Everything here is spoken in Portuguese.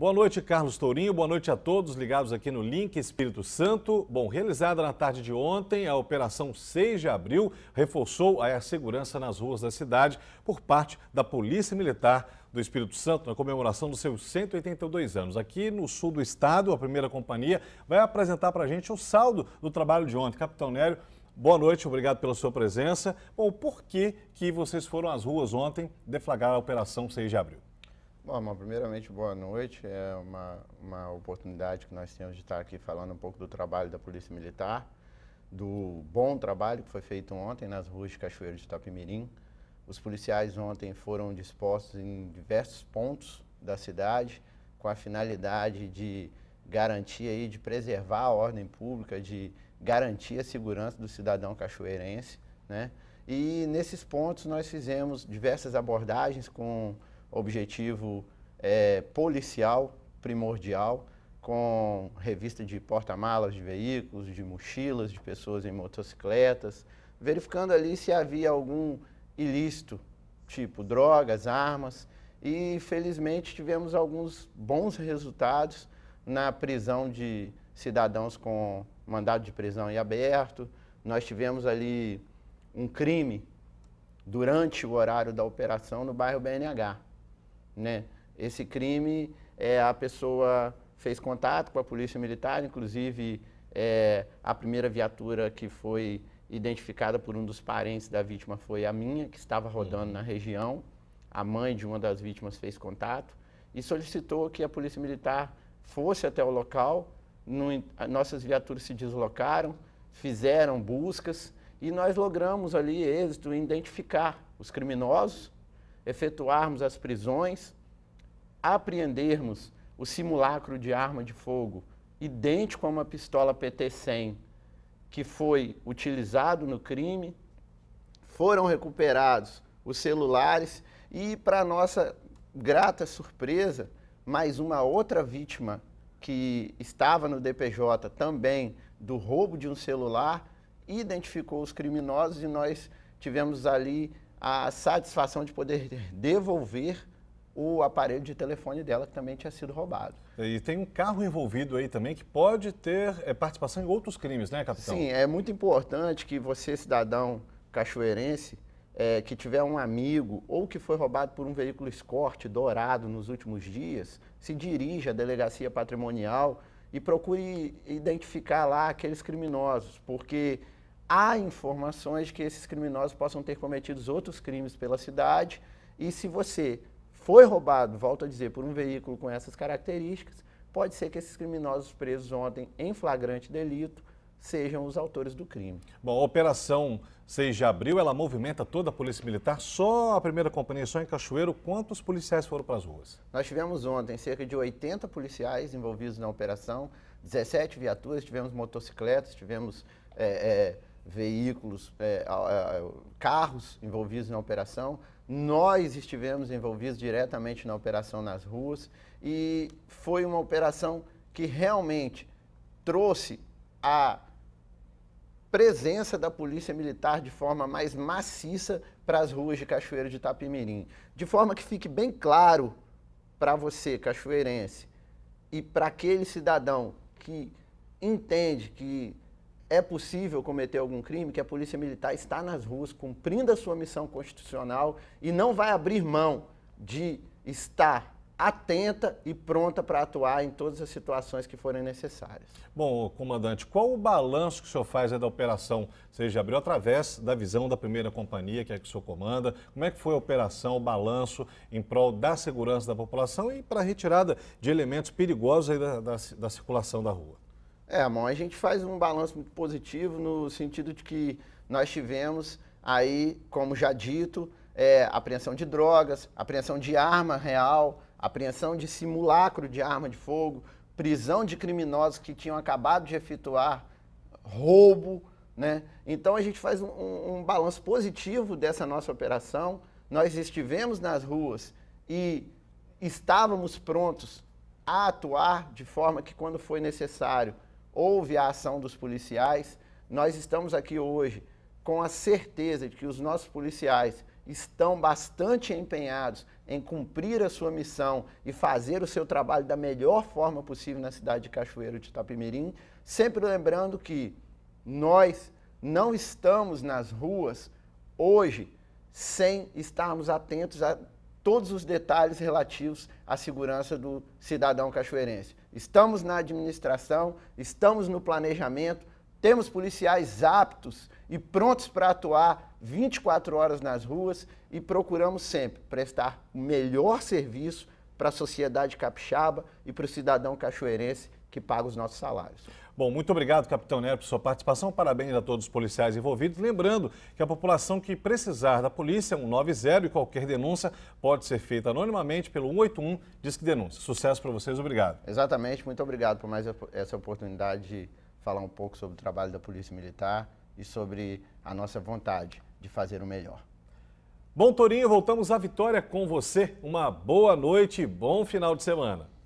Boa noite, Carlos Tourinho. Boa noite a todos ligados aqui no Link Espírito Santo. Bom, realizada na tarde de ontem, a Operação 6 de Abril reforçou a segurança nas ruas da cidade por parte da Polícia Militar do Espírito Santo na comemoração dos seus 182 anos. Aqui no sul do estado, a primeira companhia vai apresentar para a gente o saldo do trabalho de ontem. Capitão Nério, boa noite, obrigado pela sua presença. Bom, por que, que vocês foram às ruas ontem deflagrar a Operação 6 de Abril? Bom, primeiramente, boa noite. É uma, uma oportunidade que nós temos de estar aqui falando um pouco do trabalho da Polícia Militar, do bom trabalho que foi feito ontem nas ruas de Cachoeiro de Itapimirim. Os policiais ontem foram dispostos em diversos pontos da cidade com a finalidade de garantir e de preservar a ordem pública, de garantir a segurança do cidadão cachoeirense, né? E nesses pontos nós fizemos diversas abordagens com objetivo é, policial primordial, com revista de porta-malas de veículos, de mochilas de pessoas em motocicletas, verificando ali se havia algum ilícito, tipo drogas, armas, e felizmente tivemos alguns bons resultados na prisão de cidadãos com mandado de prisão em aberto. Nós tivemos ali um crime durante o horário da operação no bairro BNH né? Esse crime, é, a pessoa fez contato com a polícia militar, inclusive é, a primeira viatura que foi identificada por um dos parentes da vítima foi a minha, que estava rodando uhum. na região. A mãe de uma das vítimas fez contato e solicitou que a polícia militar fosse até o local. No, nossas viaturas se deslocaram, fizeram buscas e nós logramos ali êxito em identificar os criminosos efetuarmos as prisões, apreendermos o simulacro de arma de fogo idêntico a uma pistola PT-100 que foi utilizado no crime, foram recuperados os celulares e, para nossa grata surpresa, mais uma outra vítima que estava no DPJ também do roubo de um celular identificou os criminosos e nós tivemos ali a satisfação de poder devolver o aparelho de telefone dela que também tinha sido roubado. E tem um carro envolvido aí também que pode ter é, participação em outros crimes, né, capitão? Sim, é muito importante que você, cidadão cachoeirense, é, que tiver um amigo ou que foi roubado por um veículo escorte dourado nos últimos dias, se dirija à delegacia patrimonial e procure identificar lá aqueles criminosos, porque há informações que esses criminosos possam ter cometido outros crimes pela cidade e se você foi roubado, volto a dizer, por um veículo com essas características, pode ser que esses criminosos presos ontem em flagrante delito sejam os autores do crime. Bom, a Operação 6 de Abril, ela movimenta toda a Polícia Militar, só a primeira companhia, só em Cachoeiro, quantos policiais foram para as ruas? Nós tivemos ontem cerca de 80 policiais envolvidos na operação, 17 viaturas, tivemos motocicletas, tivemos é, é, veículos, é, carros envolvidos na operação. Nós estivemos envolvidos diretamente na operação nas ruas e foi uma operação que realmente trouxe a presença da polícia militar de forma mais maciça para as ruas de Cachoeiro de Itapimirim. De forma que fique bem claro para você, cachoeirense, e para aquele cidadão que entende que é possível cometer algum crime, que a Polícia Militar está nas ruas cumprindo a sua missão constitucional e não vai abrir mão de estar atenta e pronta para atuar em todas as situações que forem necessárias. Bom, comandante, qual o balanço que o senhor faz da operação seja abriu através da visão da primeira companhia que é que o senhor comanda? Como é que foi a operação, o balanço em prol da segurança da população e para a retirada de elementos perigosos da, da, da circulação da rua? É, Amon, a gente faz um balanço muito positivo no sentido de que nós tivemos aí, como já dito, é, apreensão de drogas, apreensão de arma real, apreensão de simulacro de arma de fogo, prisão de criminosos que tinham acabado de efetuar roubo, né? Então a gente faz um, um, um balanço positivo dessa nossa operação. Nós estivemos nas ruas e estávamos prontos a atuar de forma que, quando foi necessário, houve a ação dos policiais. Nós estamos aqui hoje com a certeza de que os nossos policiais estão bastante empenhados em cumprir a sua missão e fazer o seu trabalho da melhor forma possível na cidade de Cachoeiro de Itapemirim, sempre lembrando que nós não estamos nas ruas hoje sem estarmos atentos a todos os detalhes relativos à segurança do cidadão cachoeirense estamos na administração, estamos no planejamento, temos policiais aptos e prontos para atuar 24 horas nas ruas e procuramos sempre prestar o melhor serviço para a sociedade capixaba e para o cidadão cachoeirense que paga os nossos salários. Bom, muito obrigado, capitão Nero, por sua participação. Parabéns a todos os policiais envolvidos. Lembrando que a população que precisar da polícia 190 e qualquer denúncia pode ser feita anonimamente pelo 181 Disque Denúncia. Sucesso para vocês, obrigado. Exatamente, muito obrigado por mais essa oportunidade de falar um pouco sobre o trabalho da Polícia Militar e sobre a nossa vontade de fazer o melhor. Bom, Torinho, voltamos à vitória com você. Uma boa noite e bom final de semana.